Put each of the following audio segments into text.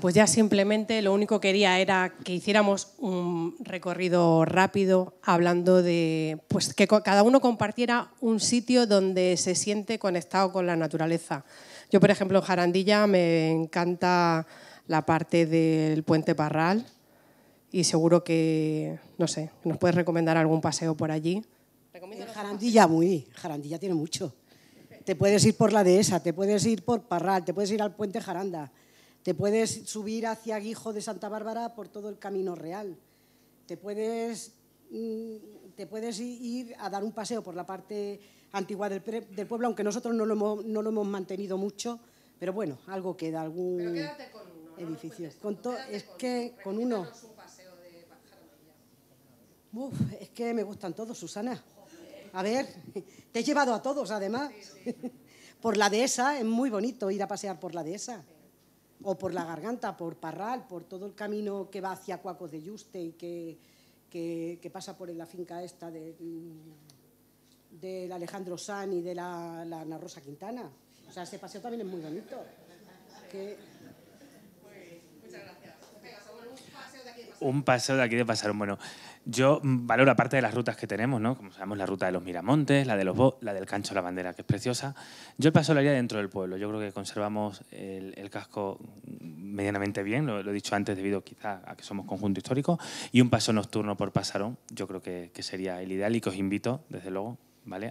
Pues ya simplemente lo único que quería era que hiciéramos un recorrido rápido hablando de pues que cada uno compartiera un sitio donde se siente conectado con la naturaleza. Yo, por ejemplo, en Jarandilla me encanta la parte del puente Parral y seguro que, no sé, nos puedes recomendar algún paseo por allí. En Jarandilla muy, Jarandilla tiene mucho. Te puedes ir por la dehesa, te puedes ir por Parral, te puedes ir al puente Jaranda te puedes subir hacia Guijo de Santa Bárbara por todo el Camino Real. Te puedes, mm, te puedes ir a dar un paseo por la parte antigua del, pueblo, aunque nosotros no lo, hemos, no lo hemos mantenido mucho, pero bueno, algo queda, algún edificio. es que con uno... es que me gustan todos, Susana. A ver, te he llevado a todos, además. por la dehesa, es muy bonito ir a pasear por la dehesa o por la garganta, por Parral, por todo el camino que va hacia Cuacos de Yuste y que, pasa por la finca esta de, mm, del Alejandro San y de la, Ana Rosa Quintana. O sea, ese paseo también es muy bonito. Que, un paseo de aquí de Pasarón. Bueno, yo valoro aparte de las rutas que tenemos, ¿no? Como sabemos, la ruta de los Miramontes, la, de los la del Cancho de la Bandera, que es preciosa. Yo el paseo lo haría dentro del pueblo. Yo creo que conservamos el, casco medianamente bien, lo, he dicho antes debido quizá a que somos conjunto histórico. Y un paso nocturno por Pasarón, yo creo que, que sería el ideal y que os invito, desde luego,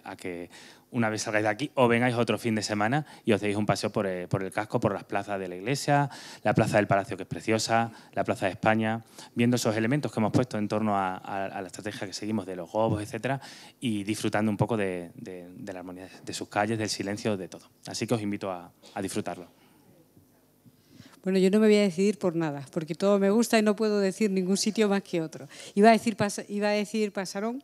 a que una vez salgáis de aquí o vengáis otro fin de semana y os deis un paseo por el, casco, por las plazas de la iglesia, la plaza del Palacio que es preciosa, la plaza de España, viendo esos elementos que hemos puesto en torno a, la estrategia que seguimos de los gobos, etcétera, y disfrutando un poco de, la armonía de sus calles, del silencio, de todo. Así que os invito a, disfrutarlo. Bueno, yo no me voy a decidir por nada, porque todo me gusta y no puedo decir ningún sitio más que otro. Iba a decir, iba a decir Pasarón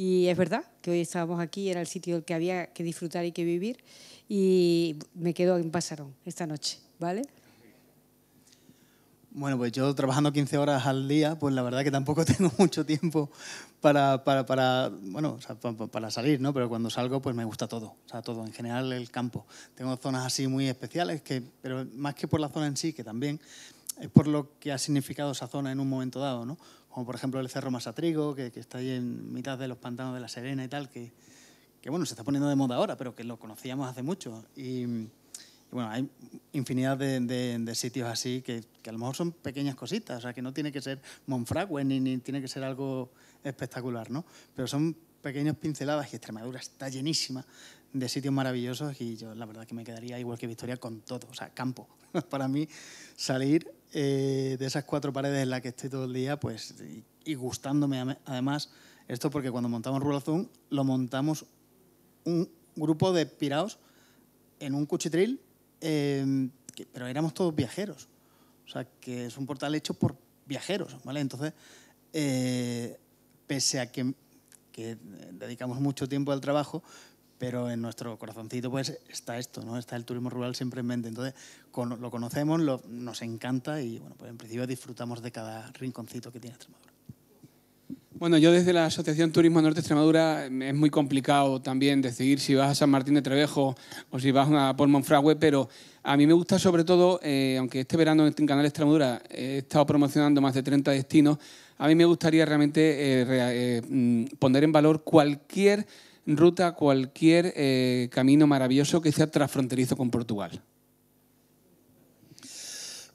y es verdad que hoy estábamos aquí, era el sitio que había que disfrutar y que vivir. Y me quedo en Pasarón esta noche, ¿vale? Bueno, pues yo trabajando 15 horas al día, pues la verdad que tampoco tengo mucho tiempo para, para, para bueno, para salir, ¿no? Pero cuando salgo, pues me gusta todo, o sea, todo, en general el campo. Tengo zonas así muy especiales, que, pero más que por la zona en sí, que también, es eh, por lo que ha significado esa zona en un momento dado, ¿no? Como por ejemplo el Cerro Masatrigo, que, que está ahí en mitad de los pantanos de La Serena y tal, que, que bueno, se está poniendo de moda ahora, pero que lo conocíamos hace mucho. Y, bueno, hay infinidad de, sitios así que, que, a lo mejor son pequeñas cositas, o sea, que no tiene que ser Monfragüe ni, ni tiene que ser algo espectacular, ¿no? Pero son pequeñas pinceladas y Extremadura está llenísima de sitios maravillosos y yo la verdad que me quedaría igual que Victoria con todo, o sea, campo. Para mí salir eh, de esas cuatro paredes en las que estoy todo el día, pues, y, gustándome además esto porque cuando montamos Rural Zoom lo montamos un grupo de piraos en un cuchitril, em, pero éramos todos viajeros. O sea, que es un portal hecho por viajeros, ¿vale? Entonces, eh, pese a que, dedicamos mucho tiempo al trabajo, pero en nuestro corazoncito pues está esto, ¿no? Está el turismo rural siempre en mente. Entonces, lo conocemos, nos encanta y bueno, pues en principio disfrutamos de cada rinconcito que tiene Extremadura. Bueno, yo desde la Asociación Turismo Norte Extremadura mm, es muy complicado también decidir si vas a San Martín de Trevejo o si vas a por Monfragüe, pero a mí me gusta sobre todo, eh, aunque este verano en Canal Extremadura he estado promocionando más de 30 destinos, a mí me gustaría realmente eh, eh, mm, poner en valor cualquier ruta cualquier eh, camino maravilloso que sea transfronterizo con Portugal?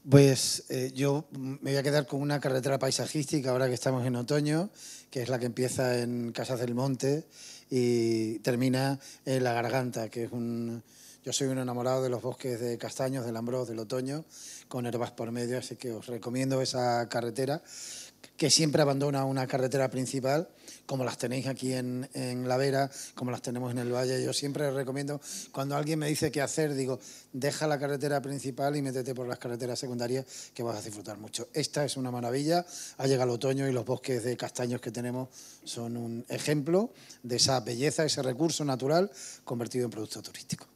Pues eh, yo me voy a quedar con una carretera paisajística ahora que estamos en otoño, que es la que empieza en Casas del Monte y termina en La Garganta, que es un... Yo soy un enamorado de los bosques de castaños, del Ambrós, del otoño, con herbas por medio, así que os recomiendo esa carretera que siempre abandona una carretera principal, como las tenéis aquí en, La Vera, como las tenemos en el Valle. Yo siempre recomiendo, cuando alguien me dice qué hacer, digo, deja la carretera principal y métete por las carreteras secundarias que vas a disfrutar mucho. Esta es una maravilla, ha llegado el otoño y los bosques de castaños que tenemos son un ejemplo de esa belleza, ese recurso natural convertido en producto turístico.